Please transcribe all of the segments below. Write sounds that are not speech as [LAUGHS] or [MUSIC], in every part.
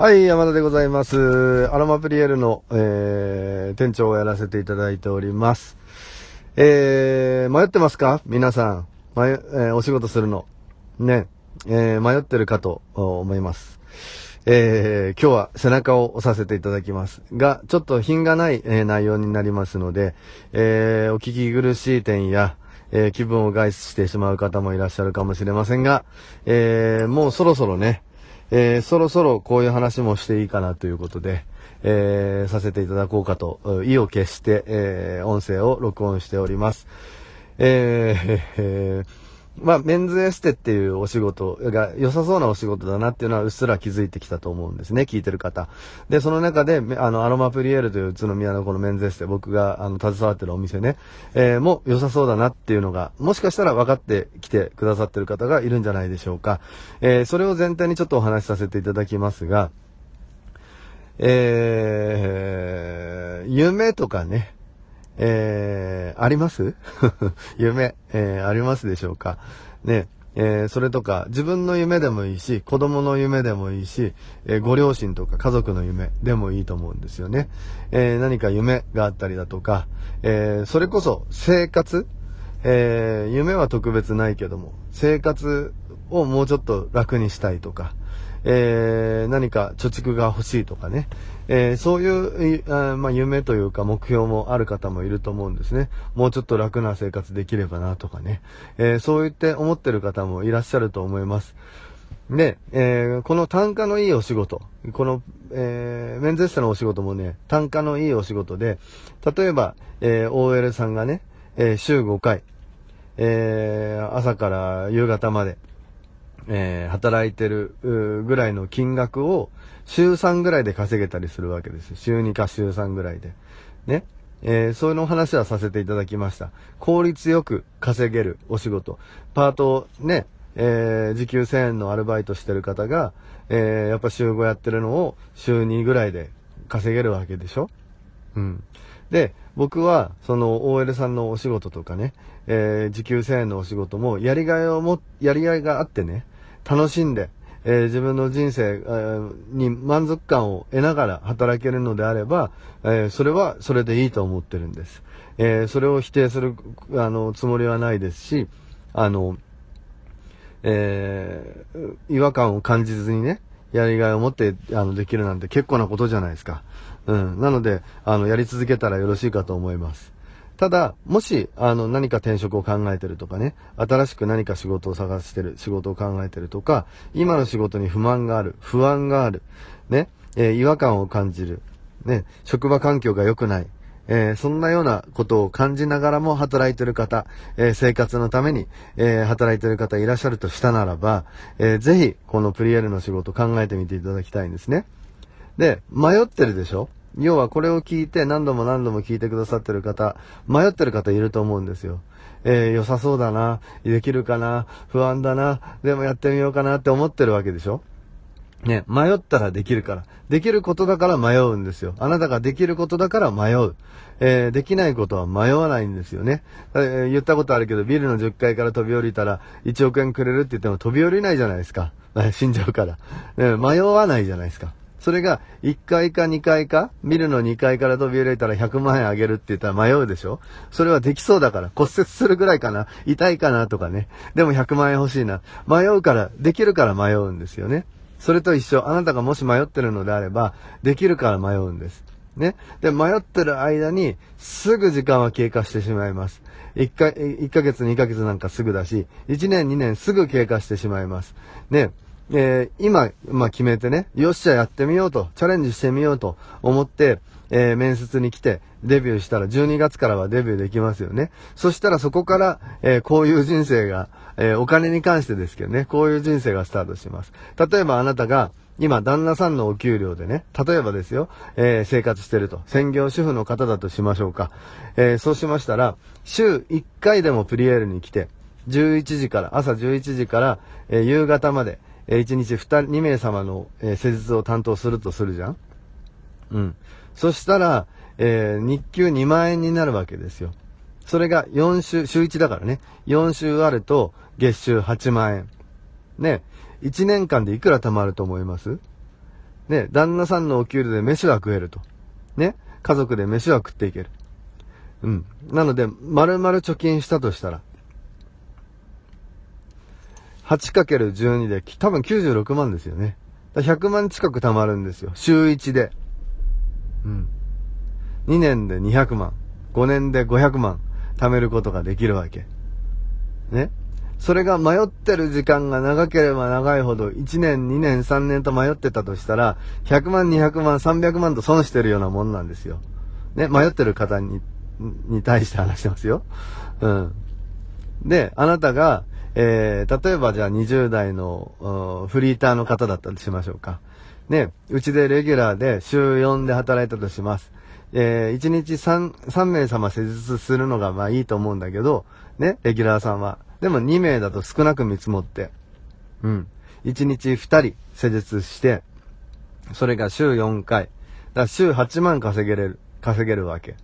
はい、山田でございます。アロマプリエルの、えー、店長をやらせていただいております。えー、迷ってますか皆さん。まえー、お仕事するの。ね。えー、迷ってるかと思います。えー、今日は背中を押させていただきますが、ちょっと品がない、えー、内容になりますので、えー、お聞き苦しい点や、えー、気分を害してしまう方もいらっしゃるかもしれませんが、えー、もうそろそろね、えー、そろそろこういう話もしていいかなということで、えー、させていただこうかと、意を決して、えー、音声を録音しております。えー、まあ、メンズエステっていうお仕事が良さそうなお仕事だなっていうのはうっすら気づいてきたと思うんですね、聞いてる方。で、その中で、あの、アロマプリエールという宇都宮のこのメンズエステ、僕が、あの、携わってるお店ね、えー、も良さそうだなっていうのが、もしかしたら分かってきてくださってる方がいるんじゃないでしょうか。えー、それを全体にちょっとお話しさせていただきますが、えー、夢とかね、えー、あります [LAUGHS] 夢、えー、ありますでしょうかね、えー、それとか、自分の夢でもいいし、子供の夢でもいいし、えー、ご両親とか家族の夢でもいいと思うんですよね。えー、何か夢があったりだとか、えそれこそ生活、え夢は特別ないけども、生活をもうちょっと楽にしたいとか、えー、何か貯蓄が欲しいとかね、えー、そういう、あまあ、夢というか目標もある方もいると思うんですね。もうちょっと楽な生活できればなとかね、えー、そう言って思ってる方もいらっしゃると思います。で、えー、この単価のいいお仕事、この、えー、エステのお仕事もね、単価のいいお仕事で、例えば、えー、OL さんがね、えー、週5回、えー、朝から夕方まで、えー、働いてるぐらいの金額を週3ぐらいで稼げたりするわけです週2か週3ぐらいで。ね。えー、そういうの話はさせていただきました。効率よく稼げるお仕事。パートね、えー、時給1000円のアルバイトしてる方が、えー、やっぱ週5やってるのを週2ぐらいで稼げるわけでしょうん。で、僕は、その OL さんのお仕事とかね、えー、時給1000円のお仕事も、やりがいをも、やりがいがあってね、楽しんで、えー、自分の人生、えー、に満足感を得ながら働けるのであれば、えー、それはそれでいいと思ってるんです。えそれを否定する、あの、つもりはないですし、あの、え違和感を感じずにね、やりがいを持って、あの、できるなんて結構なことじゃないですか。うん。なので、あの、やり続けたらよろしいかと思います。ただ、もし、あの、何か転職を考えてるとかね、新しく何か仕事を探してる、仕事を考えてるとか、今の仕事に不満がある、不安がある、ね、えー、違和感を感じる、ね、職場環境が良くない、えー、そんなようなことを感じながらも働いてる方、えー、生活のために、えー、働いてる方いらっしゃるとしたならば、えぜひ、このプリエルの仕事考えてみていただきたいんですね。で、迷ってるでしょ要はこれを聞いて何度も何度も聞いてくださってる方、迷ってる方いると思うんですよ。えー、良さそうだな、できるかな、不安だな、でもやってみようかなって思ってるわけでしょね、迷ったらできるから。できることだから迷うんですよ。あなたができることだから迷う。えー、できないことは迷わないんですよね。えー、言ったことあるけど、ビルの10階から飛び降りたら1億円くれるって言っても飛び降りないじゃないですか。[LAUGHS] 死んじゃうから。ね、迷わないじゃないですか。それが1階か2階か、ビルの2階から飛び降りたら100万円あげるって言ったら迷うでしょそれはできそうだから骨折するぐらいかな、痛いかなとかね。でも100万円欲しいな。迷うから、できるから迷うんですよね。それと一緒、あなたがもし迷ってるのであれば、できるから迷うんです。ね。で、迷ってる間に、すぐ時間は経過してしまいます。1か、1ヶ月、2ヶ月なんかすぐだし、1年、2年すぐ経過してしまいます。ね。えー、今、まあ、決めてね、よっしゃやってみようと、チャレンジしてみようと思って、えー、面接に来て、デビューしたら、12月からはデビューできますよね。そしたらそこから、えー、こういう人生が、えお金に関してですけどね、こういう人生がスタートします。例えばあなたが、今、旦那さんのお給料でね、例えばですよ、えー、生活してると。専業主婦の方だとしましょうか。えー、そうしましたら、週1回でもプリエールに来て、11時から、朝11時から、えー、夕方まで、えー、1日 2, 2名様の、えー、施術を担当するとするじゃんうん。そしたら、えー、日給2万円になるわけですよ。それが4週、週1だからね。4週あると、月収8万円。ね。1年間でいくら貯まると思いますね。旦那さんのお給料で飯は食えると。ね。家族で飯は食っていける。うん。なので、丸々貯金したとしたら、8×12 で、多分96万ですよね。100万近く貯まるんですよ。週1で。うん。2年で200万。5年で500万。貯めることができるわけ。ね。それが迷ってる時間が長ければ長いほど、1年、2年、3年と迷ってたとしたら、100万、200万、300万と損してるようなもんなんですよ。ね、迷ってる方に、に対して話してますよ。うん。で、あなたが、えー、例えばじゃあ20代のフリーターの方だったとしましょうか。ね、うちでレギュラーで週4で働いたとします。えー、1日 3, 3名様施術するのがまあいいと思うんだけど、ね、レギュラーさんは。でも2名だと少なく見積もって、うん。1日2人施術して、それが週4回。だから週8万稼げれる、稼げるわけ。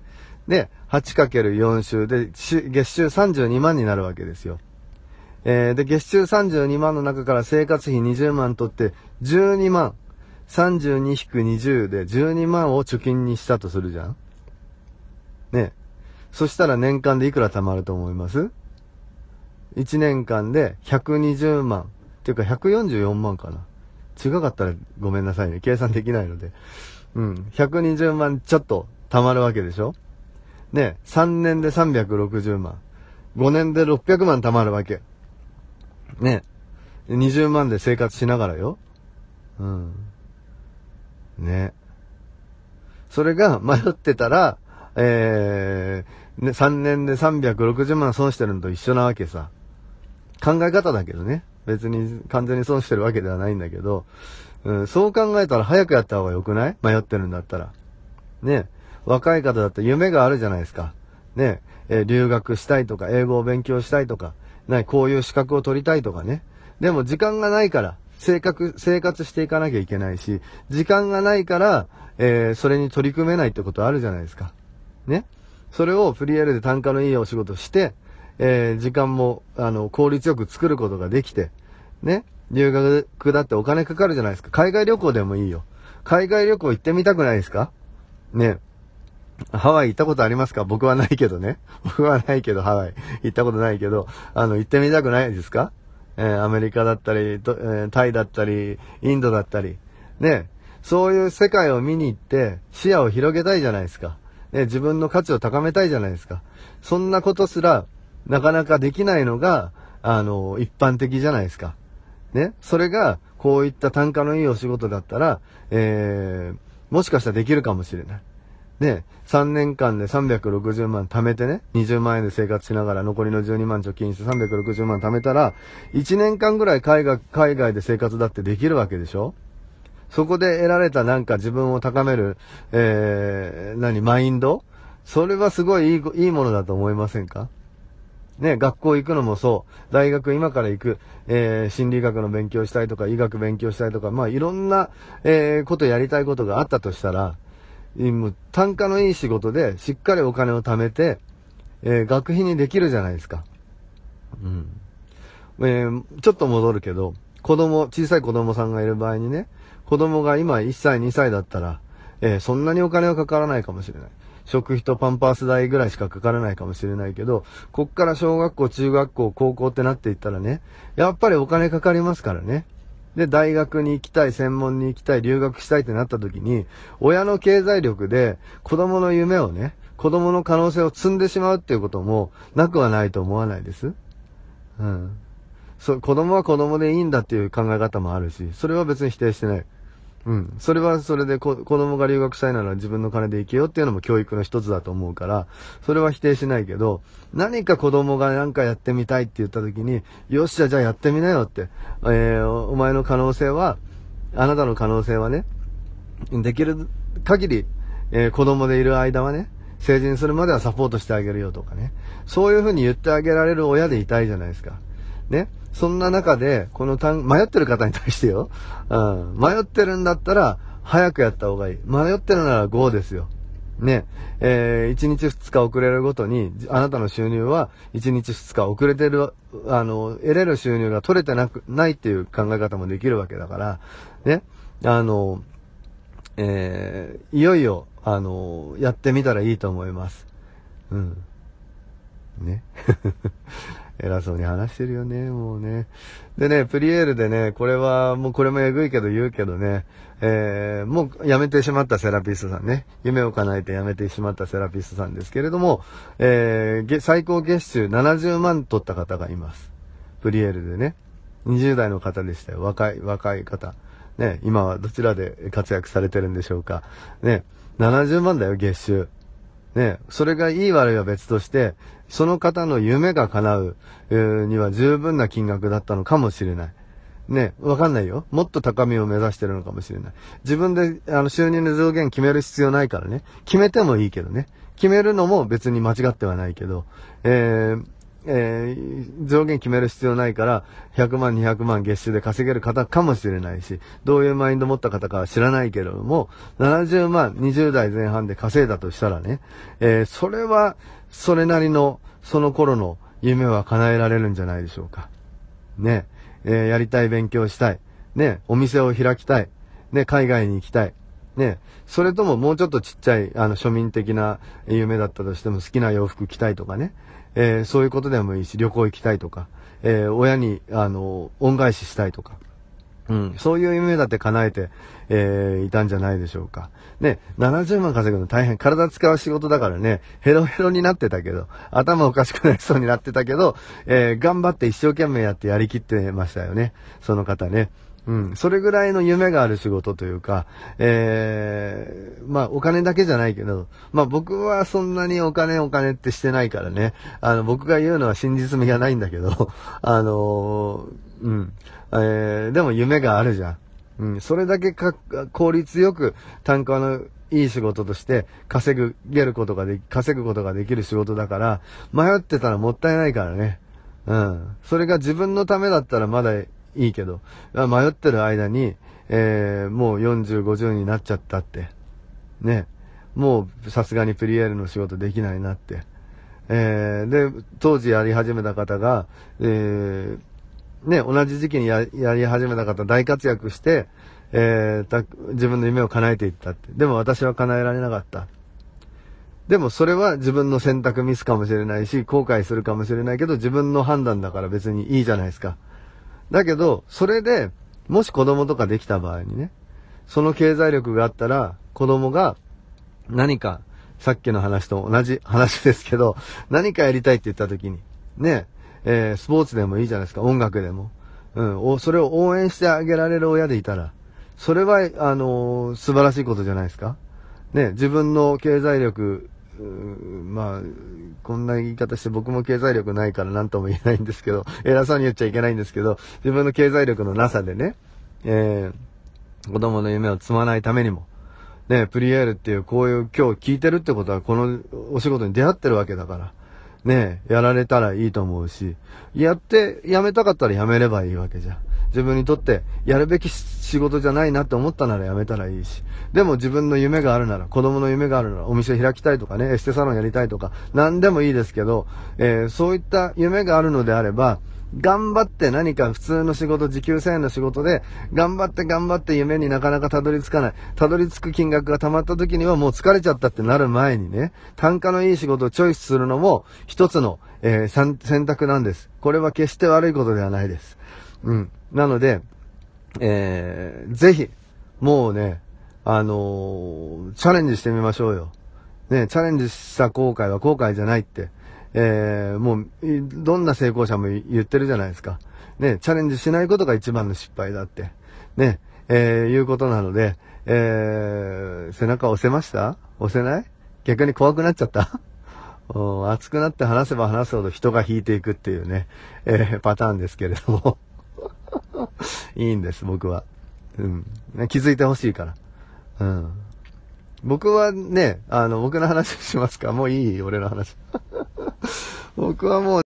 で、8×4 週で、月収32万になるわけですよ。えー、で、月収32万の中から生活費20万取って、12万、32-20で12万を貯金にしたとするじゃんねそしたら年間でいくら貯まると思います ?1 年間で120万。っていうか144万かな。違かったらごめんなさいね。計算できないので。うん。120万ちょっと貯まるわけでしょね3年で360万。5年で600万貯まるわけ。ね。20万で生活しながらよ。うん。ね。それが迷ってたら、えー、ね、3年で360万損してるのと一緒なわけさ。考え方だけどね。別に完全に損してるわけではないんだけど、うん、そう考えたら早くやった方が良くない迷ってるんだったら。ね。若い方だって夢があるじゃないですか。ね。えー、留学したいとか、英語を勉強したいとか、なこういう資格を取りたいとかね。でも時間がないから、生活、生活していかなきゃいけないし、時間がないから、えー、それに取り組めないってことあるじゃないですか。ね。それをフリーエルで単価のいいお仕事して、えー、時間も、あの、効率よく作ることができて、ね。留学だってお金かかるじゃないですか。海外旅行でもいいよ。海外旅行行ってみたくないですかね。ハワイ行ったことありますか僕はないけどね。[LAUGHS] 僕はないけど、ハワイ。行ったことないけど、あの、行ってみたくないですかえー、アメリカだったり、えー、タイだったり、インドだったり。ね。そういう世界を見に行って、視野を広げたいじゃないですか。ね、自分の価値を高めたいじゃないですか。そんなことすら、なかなかできないのが、あの、一般的じゃないですか。ね。それが、こういった単価のいいお仕事だったら、えー、もしかしたらできるかもしれない。ね、3年間で360万貯めてね、20万円で生活しながら残りの12万貯金して360万貯めたら、1年間ぐらい海外、海外で生活だってできるわけでしょそこで得られたなんか自分を高める、えー、何、マインドそれはすごいいい、いいものだと思いませんかね、学校行くのもそう。大学今から行く、えー、心理学の勉強したいとか、医学勉強したいとか、まあいろんな、えー、ことやりたいことがあったとしたら、もう単価のいい仕事で、しっかりお金を貯めて、えー、学費にできるじゃないですか。うん。えー、ちょっと戻るけど、子供、小さい子供さんがいる場合にね、子供が今1歳、2歳だったら、えー、そんなにお金はかからないかもしれない。食費とパンパース代ぐらいしかかからないかもしれないけど、こっから小学校、中学校、高校ってなっていったらね、やっぱりお金かかりますからね。で、大学に行きたい、専門に行きたい、留学したいってなった時に、親の経済力で子供の夢をね、子供の可能性を積んでしまうっていうこともなくはないと思わないです。うん。そう、子供は子供でいいんだっていう考え方もあるし、それは別に否定してない。うん。それはそれで子供が留学したいなら自分の金で行けよっていうのも教育の一つだと思うから、それは否定しないけど、何か子供が何かやってみたいって言った時に、よっしゃ、じゃあやってみなよって。えー、お前の可能性は、あなたの可能性はね、できる限り、えー、子供でいる間はね、成人するまではサポートしてあげるよとかね。そういうふうに言ってあげられる親でいたいじゃないですか。ね。そんな中で、この単、迷ってる方に対してよ。うん。迷ってるんだったら、早くやった方がいい。迷ってるなら5ですよ。ね、えー、1日2日遅れるごとに、あなたの収入は1日2日遅れてる、あの、得れる収入が取れてなく、ないっていう考え方もできるわけだから、ね、あの、えー、いよいよ、あの、やってみたらいいと思います。うん。ね。[LAUGHS] 偉そうに話してるよね、もうね。でね、プリエールでね、これは、もうこれもえぐいけど言うけどね、えー、もう辞めてしまったセラピストさんね、夢を叶えて辞めてしまったセラピストさんですけれども、えー、最高月収70万取った方がいます。プリエールでね。20代の方でしたよ。若い、若い方。ね、今はどちらで活躍されてるんでしょうか。ね、70万だよ、月収。ね、それがいい悪いは別として、その方の夢が叶う、えー、には十分な金額だったのかもしれない。ね、わかんないよ。もっと高みを目指してるのかもしれない。自分で、あの、収入の上限決める必要ないからね。決めてもいいけどね。決めるのも別に間違ってはないけど、えー、えー、上限決める必要ないから、100万、200万月収で稼げる方かもしれないし、どういうマインド持った方かは知らないけれども、70万、20代前半で稼いだとしたらね、えー、それは、それなりの、その頃の夢は叶えられるんじゃないでしょうか。ね、えー、やりたい勉強したい。ね、お店を開きたい。ね、海外に行きたい。ね、それとももうちょっとちっちゃい、あの、庶民的な夢だったとしても好きな洋服着たいとかね、えー、そういうことでもいいし、旅行行きたいとか、えー、親に、あの、恩返ししたいとか、うん、そういう夢だって叶えて、えー、いたんじゃないでしょうか。ね、70万稼ぐの大変、体使う仕事だからね、ヘロヘロになってたけど、頭おかしくなりそうになってたけど、えー、頑張って一生懸命やってやりきってましたよね。その方ね。うん。それぐらいの夢がある仕事というか、ええー、まあお金だけじゃないけど、まあ僕はそんなにお金お金ってしてないからね、あの僕が言うのは真実味がないんだけど、[LAUGHS] あのー、うん。ええー、でも夢があるじゃん。うん。それだけか効率よく単価のいい仕事として稼ぐ、げることができ、稼ぐことができる仕事だから、迷ってたらもったいないからね。うん。それが自分のためだったらまだいいけど。迷ってる間に、えー、もう40、50になっちゃったって。ね。もうさすがにプリエールの仕事できないなって。えー、で、当時やり始めた方が、えー、ね、同じ時期にやり始めた方大活躍して、えー、自分の夢を叶えていったって。でも私は叶えられなかった。でもそれは自分の選択ミスかもしれないし、後悔するかもしれないけど、自分の判断だから別にいいじゃないですか。だけど、それで、もし子供とかできた場合にね、その経済力があったら、子供が何か、さっきの話と同じ話ですけど、何かやりたいって言った時に、ね、えー、スポーツでもいいじゃないですか、音楽でも。うん、お、それを応援してあげられる親でいたら、それは、あのー、素晴らしいことじゃないですか。ね、自分の経済力まあ、こんな言い方して僕も経済力ないから何とも言えないんですけど、[LAUGHS] 偉そうに言っちゃいけないんですけど、自分の経済力のなさでね、えー、子供の夢を積まないためにも、ね、プリエールっていうこういう今日聞いてるってことはこのお仕事に出会ってるわけだから、ね、やられたらいいと思うし、やって、やめたかったらやめればいいわけじゃん。自分にとってやるべき仕事じゃないなって思ったならやめたらいいし、でも自分の夢があるなら、子供の夢があるなら、お店開きたいとかね、エステサロンやりたいとか、何でもいいですけど、えー、そういった夢があるのであれば、頑張って何か普通の仕事、時給1000円の仕事で、頑張って頑張って夢になかなかたどり着かない。たどり着く金額が溜まった時にはもう疲れちゃったってなる前にね、単価のいい仕事をチョイスするのも一つの、えー、選択なんです。これは決して悪いことではないです。うん。なので、えー、ぜひ、もうね、あのー、チャレンジしてみましょうよ。ね、チャレンジした後悔は後悔じゃないって、えー、もう、どんな成功者も言ってるじゃないですか。ね、チャレンジしないことが一番の失敗だって、ね、えー、いうことなので、えー、背中押せました押せない逆に怖くなっちゃった [LAUGHS] 熱くなって話せば話すほど人が引いていくっていうね、えー、パターンですけれども [LAUGHS] いいんです、僕は。うん。気づいてほしいから。うん。僕はね、あの、僕の話しますかもういい俺の話。[LAUGHS] 僕はもう、